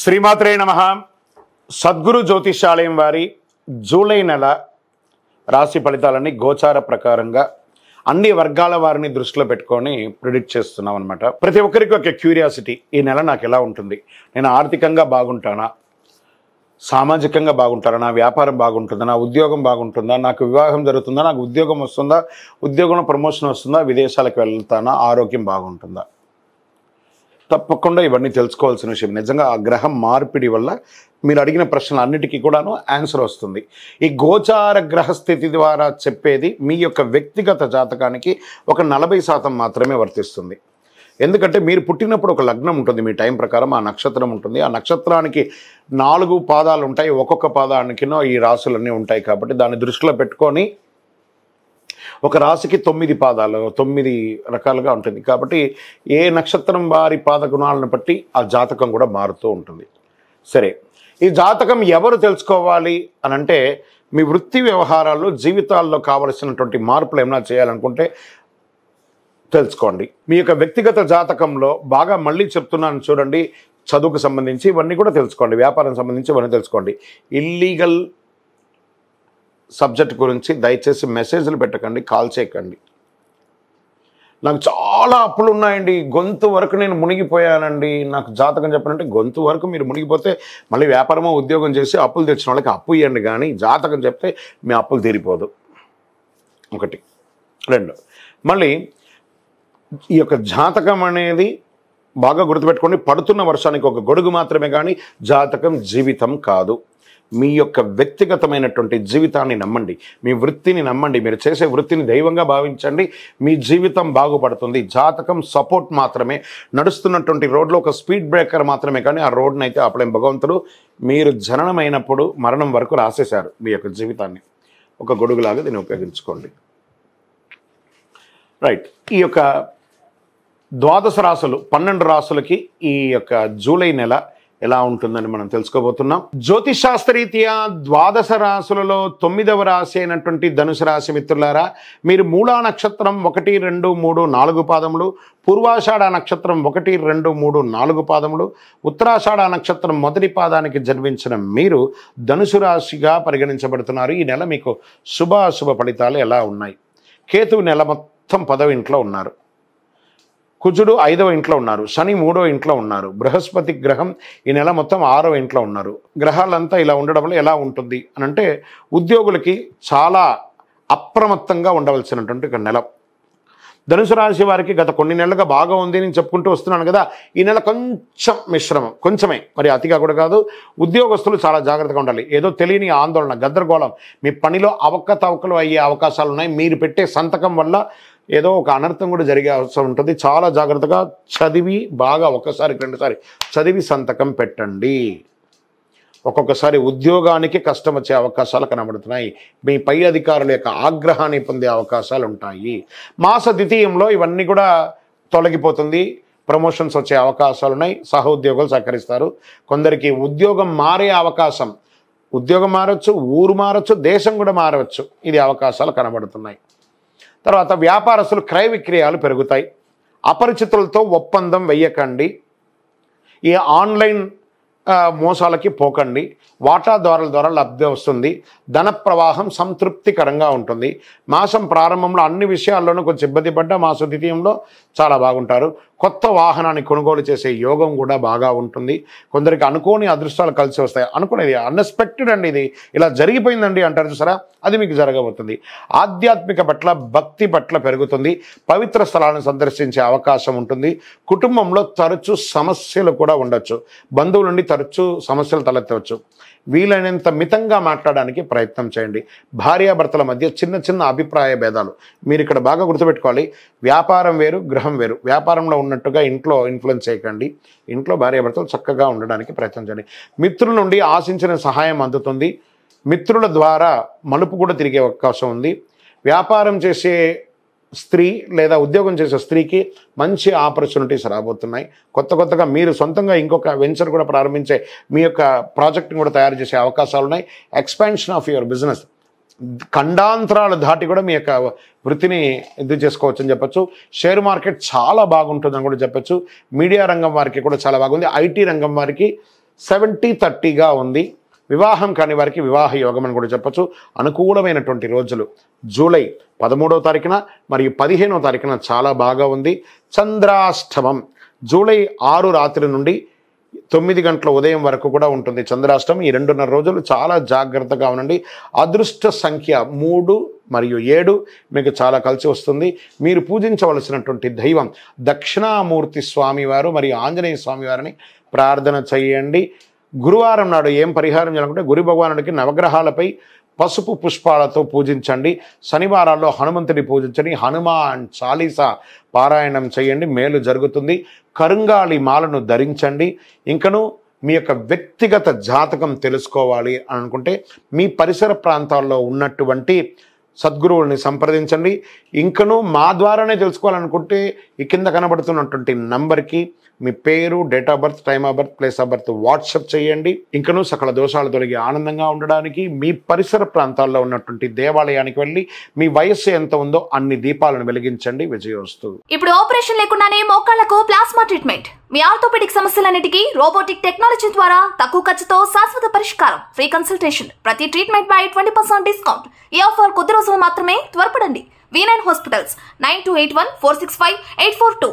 శ్రీమాత్రే నమ సద్గురు జ్యోతిషాలయం వారి జూలై నెల రాశి ఫలితాలని గోచార ప్రకారంగా అన్ని వర్గాల వారిని దృష్టిలో పెట్టుకొని ప్రిడిక్ట్ చేస్తున్నాం అనమాట ప్రతి ఒక్కరికి ఒక క్యూరియాసిటీ ఈ నెల నాకు ఎలా ఉంటుంది నేను ఆర్థికంగా బాగుంటానా సామాజికంగా బాగుంటారా నా వ్యాపారం బాగుంటుందా నా ఉద్యోగం బాగుంటుందా నాకు వివాహం జరుగుతుందా నాకు ఉద్యోగం వస్తుందా ఉద్యోగంలో ప్రమోషన్ వస్తుందా విదేశాలకు వెళ్తానా ఆరోగ్యం బాగుంటుందా తప్పకుండా ఇవన్నీ తెలుసుకోవాల్సిన విషయం నిజంగా ఆ గ్రహం మార్పిడి వల్ల మీరు అడిగిన ప్రశ్నలు అన్నిటికీ కూడాను ఆన్సర్ వస్తుంది ఈ గోచార గ్రహస్థితి ద్వారా చెప్పేది మీ యొక్క వ్యక్తిగత జాతకానికి ఒక నలభై శాతం మాత్రమే వర్తిస్తుంది ఎందుకంటే మీరు పుట్టినప్పుడు ఒక లగ్నం ఉంటుంది మీ టైం ప్రకారం ఆ నక్షత్రం ఉంటుంది ఆ నక్షత్రానికి నాలుగు పాదాలు ఉంటాయి ఒక్కొక్క పాదానికినో ఈ రాసులన్నీ ఉంటాయి కాబట్టి దాన్ని దృష్టిలో పెట్టుకొని ఒక రాశికి తొమ్మిది పాదాలు తొమ్మిది రకాలుగా ఉంటుంది కాబట్టి ఏ నక్షత్రం వారి పాద గుణాలను బట్టి ఆ జాతకం కూడా మారుతూ ఉంటుంది సరే ఈ జాతకం ఎవరు తెలుసుకోవాలి అని అంటే మీ వృత్తి వ్యవహారాల్లో జీవితాల్లో కావలసినటువంటి మార్పులు ఏమైనా చేయాలనుకుంటే తెలుసుకోండి మీ యొక్క వ్యక్తిగత జాతకంలో బాగా మళ్ళీ చెప్తున్నాను చూడండి చదువుకు సంబంధించి ఇవన్నీ కూడా తెలుసుకోండి వ్యాపారం సంబంధించి ఇవన్నీ తెలుసుకోండి ఇల్లీగల్ సబ్జెక్ట్ గురించి దయచేసి మెసేజ్లు పెట్టకండి కాల్ చేయకండి నాకు చాలా అప్పులు ఉన్నాయండి గొంతు వరకు నేను మునిగిపోయానండి నాకు జాతకం చెప్పాలంటే గొంతు వరకు మీరు మునిగిపోతే మళ్ళీ వ్యాపారమో ఉద్యోగం చేసి అప్పులు తెచ్చిన వాళ్ళకి అప్పు ఇవ్వండి కానీ జాతకం చెప్తే మీ అప్పులు తీరిపోదు ఒకటి రెండు మళ్ళీ ఈ యొక్క జాతకం అనేది బాగా గుర్తుపెట్టుకోండి పడుతున్న వర్షానికి ఒక గొడుగు మాత్రమే కానీ జాతకం జీవితం కాదు మీ యొక్క వ్యక్తిగతమైనటువంటి జీవితాన్ని నమ్మండి మీ వృత్తిని నమ్మండి మీరు చేసే వృత్తిని దైవంగా భావించండి మీ జీవితం బాగుపడుతుంది జాతకం సపోర్ట్ మాత్రమే నడుస్తున్నటువంటి రోడ్లో ఒక స్పీడ్ బ్రేకర్ మాత్రమే కానీ ఆ రోడ్ని అయితే అప్పుడే భగవంతుడు మీరు జననమైనప్పుడు మరణం వరకు రాసేశారు మీ యొక్క జీవితాన్ని ఒక గొడుగులాగా దీన్ని ఉపయోగించుకోండి రైట్ ఈ యొక్క ద్వాదశ రాసులు పన్నెండు రాసులకి ఈ యొక్క జూలై నెల ఎలా ఉంటుందని మనం తెలుసుకోబోతున్నాం జ్యోతిషాస్త్రీత్యా ద్వాదశ రాశులలో తొమ్మిదవ రాశి అయినటువంటి ధనుసు రాశి మిత్రులారా మీరు మూలా నక్షత్రం ఒకటి రెండు మూడు నాలుగు పాదములు పూర్వాషాఢ నక్షత్రం ఒకటి రెండు మూడు నాలుగు పాదములు ఉత్తరాషాఢ నక్షత్రం మొదటి పాదానికి జన్మించిన మీరు ధనుసు రాశిగా పరిగణించబడుతున్నారు ఈ నెల మీకు శుభాశుభ ఫలితాలు ఎలా ఉన్నాయి కేతువు నెల మొత్తం పదవి ఇంట్లో ఉన్నారు కుజుడు ఐదవ ఇంట్లో ఉన్నారు శని మూడో ఇంట్లో ఉన్నారు బృహస్పతి గ్రహం ఈ నెల మొత్తం ఆరో ఇంట్లో ఉన్నారు గ్రహాలంతా ఇలా ఉండడం వల్ల ఎలా ఉంటుంది అని అంటే ఉద్యోగులకి చాలా అప్రమత్తంగా ఉండవలసినటువంటి ఒక నెల ధనుసు రాశి వారికి గత కొన్ని నెలలుగా బాగా ఉంది నేను చెప్పుకుంటూ వస్తున్నాను కదా ఈ నెల కొంచెం మిశ్రమం కొంచెమే మరి అతిగా కూడా కాదు ఉద్యోగస్తులు చాలా జాగ్రత్తగా ఉండాలి ఏదో తెలియని ఆందోళన గద్దరగోళం మీ పనిలో అవకతవకలు అయ్యే అవకాశాలు ఉన్నాయి మీరు పెట్టే సంతకం వల్ల ఏదో ఒక అనర్థం కూడా జరిగే అవసరం ఉంటుంది చాలా జాగ్రత్తగా చదివి బాగా ఒకసారి రెండుసారి చదివి సంతకం పెట్టండి ఒక్కొక్కసారి ఉద్యోగానికి కష్టం వచ్చే అవకాశాలు కనబడుతున్నాయి మీ పై అధికారుల యొక్క ఆగ్రహాన్ని పొందే అవకాశాలు ఉంటాయి మాస ద్వితీయంలో ఇవన్నీ కూడా తొలగిపోతుంది ప్రమోషన్స్ వచ్చే అవకాశాలు ఉన్నాయి సహోద్యోగులు సహకరిస్తారు కొందరికి ఉద్యోగం మారే అవకాశం ఉద్యోగం మారచ్చు ఊరు మారచ్చు దేశం కూడా మారవచ్చు ఇది అవకాశాలు కనబడుతున్నాయి తర్వాత వ్యాపారస్తులు క్రయ విక్రయాలు పెరుగుతాయి అపరిచితులతో ఒప్పందం వెయ్యకండి ఈ ఆన్లైన్ మోసాలకి పోకండి వాటాదారుల ద్వారా లబ్ధి వస్తుంది ధన ప్రవాహం సంతృప్తికరంగా ఉంటుంది మాసం ప్రారంభంలో అన్ని విషయాల్లోనూ కొంచెం ఇబ్బంది పడ్డ మాస ద్వితీయంలో చాలా బాగుంటారు కొత్త వాహనాన్ని కొనుగోలు చేసే యోగం కూడా బాగా ఉంటుంది కొందరికి అనుకోని అదృష్టాలు కలిసి వస్తాయి అనుకునేది అన్ఎక్స్పెక్టెడ్ అండి ఇది ఇలా జరిగిపోయిందండి అంటారు చూసారా అది మీకు జరగబోతుంది ఆధ్యాత్మిక పట్ల భక్తి పట్ల పెరుగుతుంది పవిత్ర స్థలాలను సందర్శించే అవకాశం ఉంటుంది కుటుంబంలో తరచు సమస్యలు కూడా ఉండొచ్చు బంధువుల నుండి బాధపరచు సమస్యలు తలెత్తవచ్చు వీలైనంత మితంగా మాట్లాడడానికి ప్రయత్నం చేయండి భార్యాభర్తల మధ్య చిన్న చిన్న అభిప్రాయ భేదాలు మీరు ఇక్కడ బాగా గుర్తుపెట్టుకోవాలి వ్యాపారం వేరు గృహం వేరు వ్యాపారంలో ఉన్నట్టుగా ఇంట్లో ఇన్ఫ్లుయెన్స్ చేయకండి ఇంట్లో భార్యాభర్తలు చక్కగా ఉండడానికి ప్రయత్నం చేయండి మిత్రుల నుండి ఆశించిన సహాయం అందుతుంది మిత్రుల ద్వారా మలుపు కూడా తిరిగే అవకాశం ఉంది వ్యాపారం చేసే స్త్రీ లేదా ఉద్యోగం చేసే స్త్రీకి మంచి ఆపర్చునిటీస్ రాబోతున్నాయి కొత్త కొత్తగా మీరు సొంతంగా ఇంకొక వెంచర్ కూడా ప్రారంభించే మీ యొక్క ప్రాజెక్ట్ని కూడా తయారు చేసే అవకాశాలు ఉన్నాయి ఎక్స్పాన్షన్ ఆఫ్ యువర్ బిజినెస్ ఖండాంతరాలు దాటి కూడా మీ యొక్క వృత్తిని ఇది చేసుకోవచ్చు అని చెప్పచ్చు షేర్ మార్కెట్ చాలా బాగుంటుందని కూడా చెప్పచ్చు మీడియా రంగం వారికి కూడా చాలా బాగుంది ఐటీ రంగం వారికి సెవెంటీ థర్టీగా ఉంది వివాహం కాని వారికి వివాహ యోగం అని కూడా చెప్పచ్చు అనుకూలమైనటువంటి రోజులు జూలై పదమూడవ తారీఖున మరియు పదిహేనవ తారీఖున చాలా బాగా ఉంది చంద్రాష్టమం జూలై ఆరు రాత్రి నుండి తొమ్మిది గంటల ఉదయం వరకు కూడా ఉంటుంది చంద్రాష్టమం ఈ రెండున్నర రోజులు చాలా జాగ్రత్తగా ఉండండి అదృష్ట సంఖ్య మూడు మరియు ఏడు మీకు చాలా కలిసి వస్తుంది మీరు పూజించవలసినటువంటి దైవం దక్షిణామూర్తి స్వామివారు మరియు ఆంజనేయ స్వామివారిని ప్రార్థన చేయండి గురువారం నాడు ఏం పరిహారం చేయాలనుకుంటే గురు భగవానుడికి నవగ్రహాలపై పసుపు పుష్పాలతో పూజించండి శనివారాల్లో హనుమంతుడి పూజించండి హనుమాన్ చాలీసా పారాయణం చేయండి మేలు జరుగుతుంది కరుంగాళి మాలను ధరించండి ఇంకను మీ యొక్క వ్యక్తిగత జాతకం తెలుసుకోవాలి అనుకుంటే మీ పరిసర ప్రాంతాల్లో ఉన్నటువంటి సద్గురువుల్ని సంప్రదించండి ఇంకనూ మా ద్వారానే తెలుసుకోవాలనుకుంటే ఈ కింద కనబడుతున్నటువంటి నంబర్కి మీ పేరు date of birth time of birth place of birth WhatsApp చేయండి ఇంకనూ సకల దోషాలు తొలగి ఆనందంగా ఉండడానికి మీ పరిసర ప్రాంతాల్లో ఉన్నటువంటి దేవాలయానికి వెళ్ళి మీ వయస్సు ఎంత ఉందో అన్ని దీపాలను వెలిగించండి విజయోస్తు ఇప్పుడు ఆపరేషన్ లేకుండానే మోకాళ్లకు ప్లాస్మా ట్రీట్మెంట్ మీ ఆర్థోపెడిక్ సమస్యలన్నిటికీ రోబోటిక్ టెక్నాలజీ ద్వారా తక్కువ ఖర్చుతో శాశ్వత పరిష్కారం ఫ్రీ కన్సల్టేషన్ ప్రతి treatment by twenty percent discount ఈ ఆఫర్ కొద్ది కోసం మాత్రమే త్వరపడండి V nine hospitals nine two eight one four six five eight four two